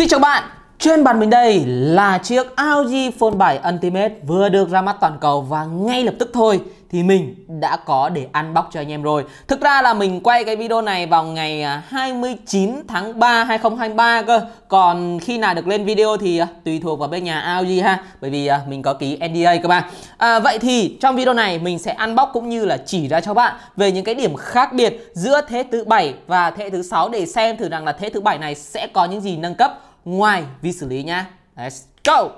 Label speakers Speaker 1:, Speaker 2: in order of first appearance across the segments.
Speaker 1: Xin chào bạn, trên bàn mình đây là chiếc LG Phone 7 Ultimate vừa được ra mắt toàn cầu và ngay lập tức thôi thì mình đã có để unbox cho anh em rồi. Thực ra là mình quay cái video này vào ngày 29 à, tháng 3 2023 cơ. Còn khi nào được lên video thì à, tùy thuộc vào bên nhà LG ha, bởi vì à, mình có ký NDA các bạn. À, vậy thì trong video này mình sẽ unbox cũng như là chỉ ra cho bạn về những cái điểm khác biệt giữa thế thứ 7 và thế thứ 6 để xem thử rằng là thế thứ 7 này sẽ có những gì nâng cấp ngoài vi xử lý nhá. Let's go.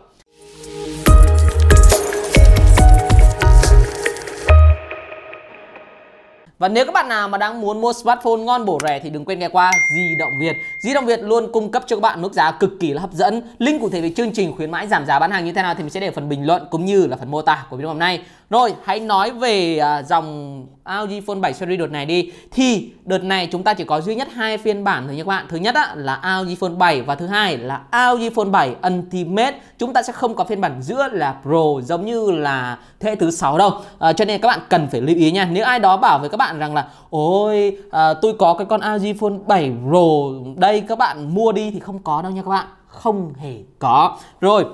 Speaker 1: Và nếu các bạn nào mà đang muốn mua smartphone ngon bổ rẻ thì đừng quên ghé qua Di động Việt. Di động Việt luôn cung cấp cho các bạn mức giá cực kỳ là hấp dẫn. Link cụ thể về chương trình khuyến mãi giảm giá bán hàng như thế nào thì mình sẽ để phần bình luận cũng như là phần mô tả của video hôm nay. Rồi, hãy nói về à, dòng LG Phone 7 series đợt này đi thì đợt này chúng ta chỉ có duy nhất hai phiên bản thôi nha các bạn. Thứ nhất á, là LG Phone 7 và thứ hai là LG Phone 7 Ultimate. Chúng ta sẽ không có phiên bản giữa là Pro giống như là thế thứ sáu đâu. À, cho nên các bạn cần phải lưu ý nha. Nếu ai đó bảo với các bạn rằng là ôi à, tôi có cái con LG Phone 7 Pro đây các bạn mua đi thì không có đâu nha các bạn. Không hề có. Rồi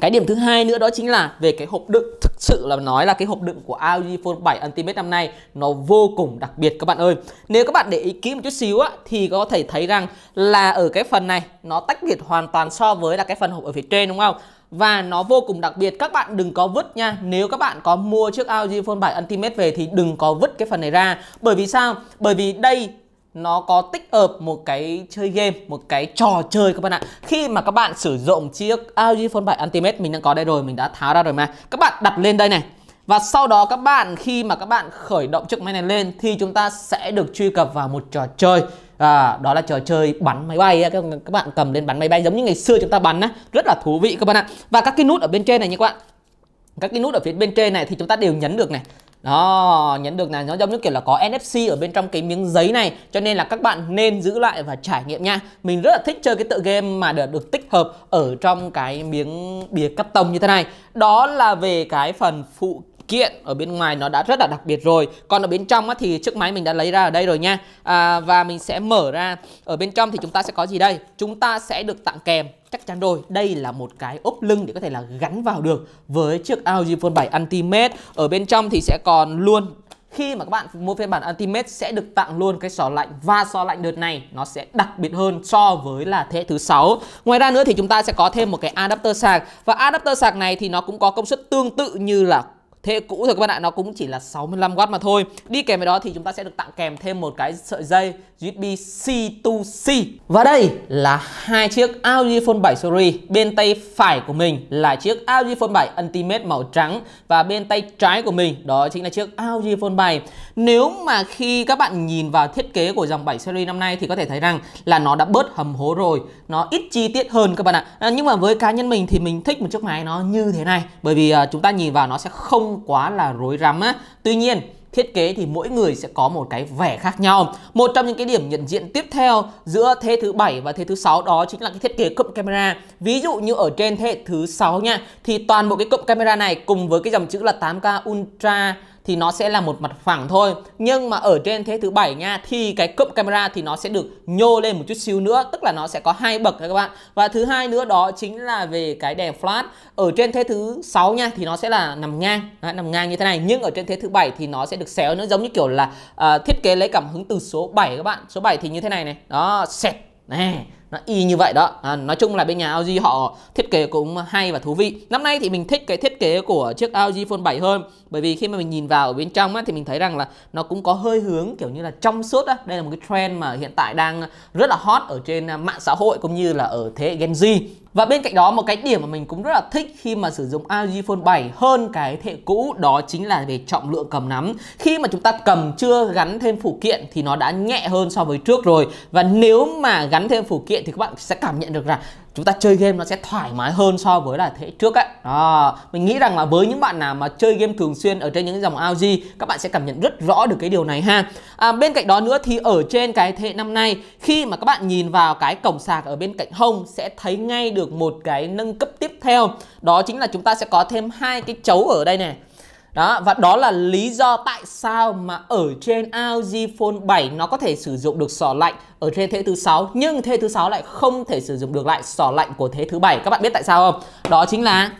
Speaker 1: cái điểm thứ hai nữa đó chính là về cái hộp đựng thực sự là nói là cái hộp đựng của LG Phone 7 Ultimate năm nay nó vô cùng đặc biệt các bạn ơi nếu các bạn để ý kỹ một chút xíu á thì có thể thấy rằng là ở cái phần này nó tách biệt hoàn toàn so với là cái phần hộp ở phía trên đúng không và nó vô cùng đặc biệt các bạn đừng có vứt nha nếu các bạn có mua chiếc LG Phone 7 Ultimate về thì đừng có vứt cái phần này ra bởi vì sao bởi vì đây nó có tích hợp một cái chơi game một cái trò chơi các bạn ạ khi mà các bạn sử dụng chiếc LG Phone 7 Ultimate mình đang có đây rồi mình đã tháo ra rồi mà các bạn đặt lên đây này và sau đó các bạn khi mà các bạn khởi động chiếc máy này lên thì chúng ta sẽ được truy cập vào một trò chơi à, đó là trò chơi bắn máy bay các, các bạn cầm lên bắn máy bay giống như ngày xưa chúng ta bắn á rất là thú vị các bạn ạ và các cái nút ở bên trên này nha các bạn các cái nút ở phía bên trên này thì chúng ta đều nhấn được này đó nhận được là nó giống như kiểu là có NFC ở bên trong cái miếng giấy này cho nên là các bạn nên giữ lại và trải nghiệm nha mình rất là thích chơi cái tựa game mà được được tích hợp ở trong cái miếng bìa cắt tông như thế này đó là về cái phần phụ kiện ở bên ngoài nó đã rất là đặc biệt rồi còn ở bên trong thì chiếc máy mình đã lấy ra ở đây rồi nha à, và mình sẽ mở ra ở bên trong thì chúng ta sẽ có gì đây chúng ta sẽ được tặng kèm chắc chắn rồi đây là một cái ốp lưng để có thể là gắn vào được với chiếc Audi Phone 7 Ultimate ở bên trong thì sẽ còn luôn khi mà các bạn mua phiên bản Ultimate sẽ được tặng luôn cái sò lạnh và sò lạnh đợt này nó sẽ đặc biệt hơn so với là thế thứ sáu. Ngoài ra nữa thì chúng ta sẽ có thêm một cái adapter sạc và adapter sạc này thì nó cũng có công suất tương tự như là thế cũ rồi các bạn ạ nó cũng chỉ là 65W mà thôi đi kèm với đó thì chúng ta sẽ được tặng kèm thêm một cái sợi dây USB C2C và đây là hai chiếc LG Phone 7 series bên tay phải của mình là chiếc LG Phone 7 Ultimate màu trắng và bên tay trái của mình đó chính là chiếc LG Phone 7 nếu mà khi các bạn nhìn vào thiết kế của dòng 7 series năm nay thì có thể thấy rằng là nó đã bớt hầm hố rồi nó ít chi tiết hơn các bạn ạ à, nhưng mà với cá nhân mình thì mình thích một chiếc máy nó như thế này bởi vì à, chúng ta nhìn vào nó sẽ không không quá là rối rắm á. Tuy nhiên thiết kế thì mỗi người sẽ có một cái vẻ khác nhau. Một trong những cái điểm nhận diện tiếp theo giữa thế thứ bảy và thế thứ sáu đó chính là cái thiết kế cụm camera. Ví dụ như ở trên thế thứ sáu nha thì toàn bộ cái cụm camera này cùng với cái dòng chữ là 8K Ultra thì nó sẽ là một mặt phẳng thôi nhưng mà ở trên thế thứ bảy nha thì cái cụm camera thì nó sẽ được nhô lên một chút xíu nữa tức là nó sẽ có hai bậc các bạn và thứ hai nữa đó chính là về cái đèn flash ở trên thế thứ sáu nha thì nó sẽ là nằm ngang đấy, nằm ngang như thế này nhưng ở trên thế thứ bảy thì nó sẽ được xéo nữa giống như kiểu là uh, thiết kế lấy cảm hứng từ số 7 các bạn số 7 thì như thế này này đó sẹt này nó y như vậy đó à, nói chung là bên nhà LG họ thiết kế cũng hay và thú vị năm nay thì mình thích cái thiết kế của chiếc LG Phone 7 hơn bởi vì khi mà mình nhìn vào ở bên trong á, thì mình thấy rằng là nó cũng có hơi hướng kiểu như là trong suốt á. đây là một cái trend mà hiện tại đang rất là hot ở trên mạng xã hội cũng như là ở thế Gen Z và bên cạnh đó một cái điểm mà mình cũng rất là thích khi mà sử dụng LG Phone 7 hơn cái thế hệ cũ đó chính là về trọng lượng cầm nắm. Khi mà chúng ta cầm chưa gắn thêm phụ kiện thì nó đã nhẹ hơn so với trước rồi. Và nếu mà gắn thêm phụ kiện thì các bạn sẽ cảm nhận được rằng chúng ta chơi game nó sẽ thoải mái hơn so với là thế trước ấy à, mình nghĩ rằng là với những bạn nào mà chơi game thường xuyên ở trên những dòng AOG các bạn sẽ cảm nhận rất rõ được cái điều này ha à, bên cạnh đó nữa thì ở trên cái thế năm nay khi mà các bạn nhìn vào cái cổng sạc ở bên cạnh hông sẽ thấy ngay được một cái nâng cấp tiếp theo đó chính là chúng ta sẽ có thêm hai cái chấu ở đây này đó, và đó là lý do tại sao mà ở trên LG Phone 7 nó có thể sử dụng được sỏ lạnh ở trên thế thứ 6 nhưng thế thứ 6 lại không thể sử dụng được lại sỏ lạnh của thế thứ 7. Các bạn biết tại sao không? Đó chính là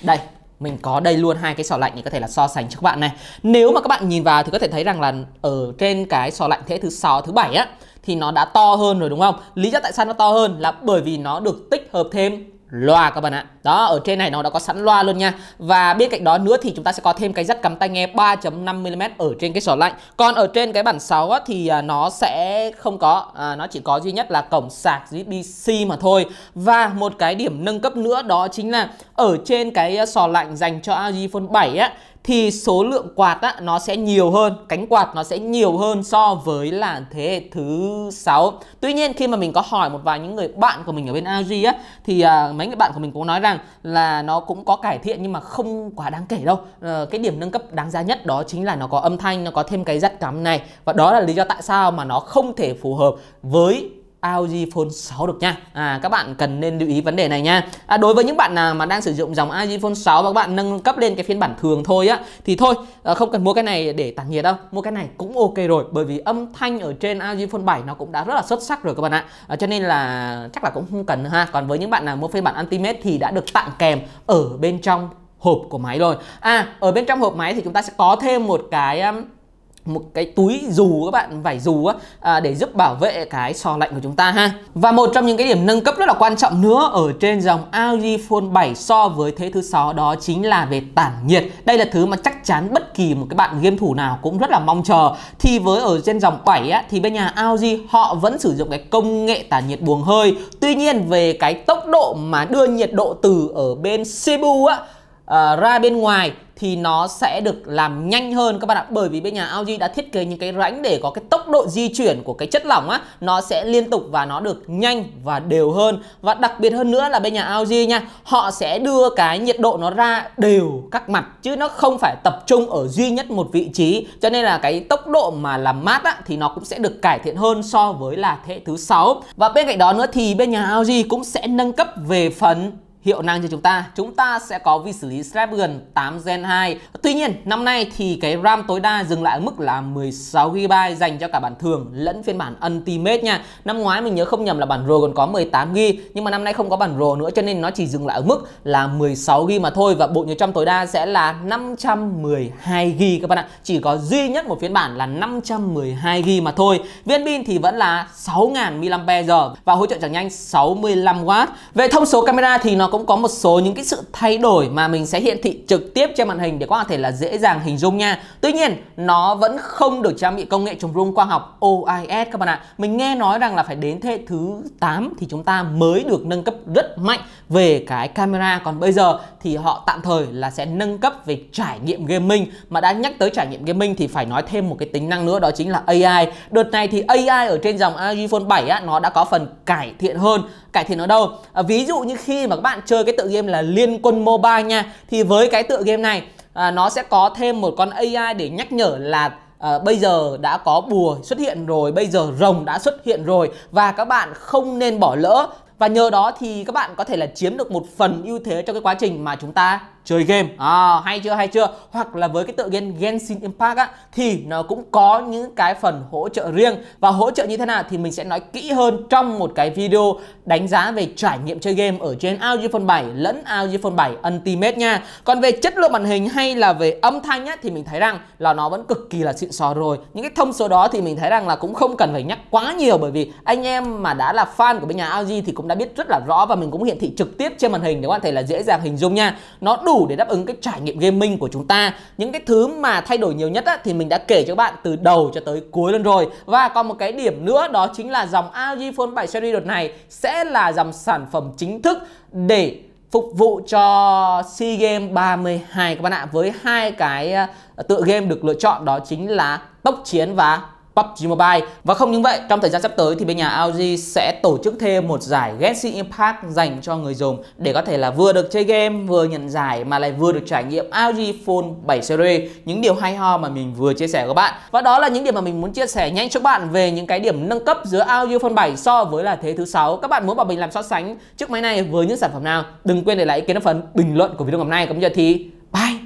Speaker 1: đây, mình có đây luôn hai cái sò lạnh thì có thể là so sánh cho các bạn này. Nếu mà các bạn nhìn vào thì có thể thấy rằng là ở trên cái sò lạnh thế thứ 6 thứ 7 á thì nó đã to hơn rồi đúng không? Lý do tại sao nó to hơn là bởi vì nó được tích hợp thêm loa các bạn ạ đó ở trên này nó đã có sẵn loa luôn nha và bên cạnh đó nữa thì chúng ta sẽ có thêm cái dắt cắm tai nghe 3.5mm ở trên cái sỏ lạnh còn ở trên cái bản 6 á, thì à, nó sẽ không có à, nó chỉ có duy nhất là cổng sạc USB-C mà thôi và một cái điểm nâng cấp nữa đó chính là ở trên cái à, sò lạnh dành cho LG Phone 7 á thì số lượng quạt á, nó sẽ nhiều hơn, cánh quạt nó sẽ nhiều hơn so với là thế hệ thứ 6. Tuy nhiên khi mà mình có hỏi một vài những người bạn của mình ở bên LG á thì à, mấy người bạn của mình cũng nói rằng là nó cũng có cải thiện nhưng mà không quá đáng kể đâu. À, cái điểm nâng cấp đáng giá nhất đó chính là nó có âm thanh, nó có thêm cái dắt cắm này và đó là lý do tại sao mà nó không thể phù hợp với LG Phone 6 được nha à, Các bạn cần nên lưu ý vấn đề này nha à, Đối với những bạn nào mà đang sử dụng dòng LG Phone 6 Và các bạn nâng cấp lên cái phiên bản thường thôi á Thì thôi ờ, không cần mua cái này để tản nhiệt đâu Mua cái này cũng ok rồi Bởi vì âm thanh ở trên LG Phone 7 nó cũng đã rất là xuất sắc rồi các bạn ạ à, Cho nên là chắc là cũng không cần ha Còn với những bạn nào mua phiên bản Ultimate thì đã được tặng kèm ở bên trong hộp của máy rồi À ở bên trong hộp máy thì chúng ta sẽ có thêm một cái một cái túi dù các bạn vải dù á à, để giúp bảo vệ cái sò lạnh của chúng ta ha và một trong những cái điểm nâng cấp rất là quan trọng nữa ở trên dòng LG Phone 7 so với thế thứ sáu đó chính là về tản nhiệt đây là thứ mà chắc chắn bất kỳ một cái bạn game thủ nào cũng rất là mong chờ thì với ở trên dòng 7 á, thì bên nhà LG họ vẫn sử dụng cái công nghệ tản nhiệt buồng hơi tuy nhiên về cái tốc độ mà đưa nhiệt độ từ ở bên CPU á Ờ, ra bên ngoài thì nó sẽ được làm nhanh hơn các bạn ạ bởi vì bên nhà Audi đã thiết kế những cái rãnh để có cái tốc độ di chuyển của cái chất lỏng á nó sẽ liên tục và nó được nhanh và đều hơn và đặc biệt hơn nữa là bên nhà Audi nha họ sẽ đưa cái nhiệt độ nó ra đều các mặt chứ nó không phải tập trung ở duy nhất một vị trí cho nên là cái tốc độ mà làm mát á thì nó cũng sẽ được cải thiện hơn so với là thế thứ sáu và bên cạnh đó nữa thì bên nhà Audi cũng sẽ nâng cấp về phần hiệu năng cho chúng ta chúng ta sẽ có vi xử lý Snapdragon 8 Gen 2 tuy nhiên năm nay thì cái RAM tối đa dừng lại ở mức là 16GB dành cho cả bản thường lẫn phiên bản Ultimate nha năm ngoái mình nhớ không nhầm là bản Pro còn có 18GB nhưng mà năm nay không có bản Pro nữa cho nên nó chỉ dừng lại ở mức là 16GB mà thôi và bộ nhớ trong tối đa sẽ là 512GB các bạn ạ chỉ có duy nhất một phiên bản là 512GB mà thôi viên pin thì vẫn là 6.000 mAh và hỗ trợ chẳng nhanh 65W về thông số camera thì nó có cũng có một số những cái sự thay đổi mà mình sẽ hiện thị trực tiếp trên màn hình để có thể là dễ dàng hình dung nha. Tuy nhiên, nó vẫn không được trang bị công nghệ chống rung quang học OIS các bạn ạ. Mình nghe nói rằng là phải đến thế thứ 8 thì chúng ta mới được nâng cấp rất mạnh về cái camera. Còn bây giờ thì họ tạm thời là sẽ nâng cấp về trải nghiệm gaming. Mà đã nhắc tới trải nghiệm gaming thì phải nói thêm một cái tính năng nữa đó chính là AI. Đợt này thì AI ở trên dòng iPhone 7 á, nó đã có phần cải thiện hơn. Cải thiện ở đâu? À, ví dụ như khi mà các bạn bạn chơi cái tựa game là Liên Quân Mobile nha thì với cái tựa game này à, nó sẽ có thêm một con AI để nhắc nhở là à, bây giờ đã có bùa xuất hiện rồi, bây giờ rồng đã xuất hiện rồi và các bạn không nên bỏ lỡ và nhờ đó thì các bạn có thể là chiếm được một phần ưu thế cho cái quá trình mà chúng ta chơi game à, hay chưa hay chưa hoặc là với cái tựa game Genshin Impact á thì nó cũng có những cái phần hỗ trợ riêng và hỗ trợ như thế nào thì mình sẽ nói kỹ hơn trong một cái video đánh giá về trải nghiệm chơi game ở trên LG Phone 7 lẫn LG Phone 7 Ultimate nha còn về chất lượng màn hình hay là về âm thanh á thì mình thấy rằng là nó vẫn cực kỳ là xịn sò rồi những cái thông số đó thì mình thấy rằng là cũng không cần phải nhắc quá nhiều bởi vì anh em mà đã là fan của bên nhà LG thì cũng đã biết rất là rõ và mình cũng hiển thị trực tiếp trên màn hình để các bạn thể là dễ dàng hình dung nha nó đủ đủ để đáp ứng cái trải nghiệm gaming của chúng ta những cái thứ mà thay đổi nhiều nhất á, thì mình đã kể cho các bạn từ đầu cho tới cuối luôn rồi và còn một cái điểm nữa đó chính là dòng LG Phone 7 series đợt này sẽ là dòng sản phẩm chính thức để phục vụ cho SEA Games 32 các bạn ạ với hai cái ờ, tựa game được lựa chọn đó chính là tốc chiến và PUBG Mobile. Và không những vậy, trong thời gian sắp tới thì bên nhà AOG sẽ tổ chức thêm một giải Genshin Impact dành cho người dùng để có thể là vừa được chơi game, vừa nhận giải mà lại vừa được trải nghiệm AOG Phone 7 series, những điều hay ho mà mình vừa chia sẻ với các bạn. Và đó là những điểm mà mình muốn chia sẻ nhanh cho các bạn về những cái điểm nâng cấp giữa AOG Phone 7 so với là thế thứ sáu. Các bạn muốn bảo mình làm so sánh chiếc máy này với những sản phẩm nào? Đừng quên để lại ý kiến ở phần bình luận của video ngày hôm nay. Còn bây giờ thì bye.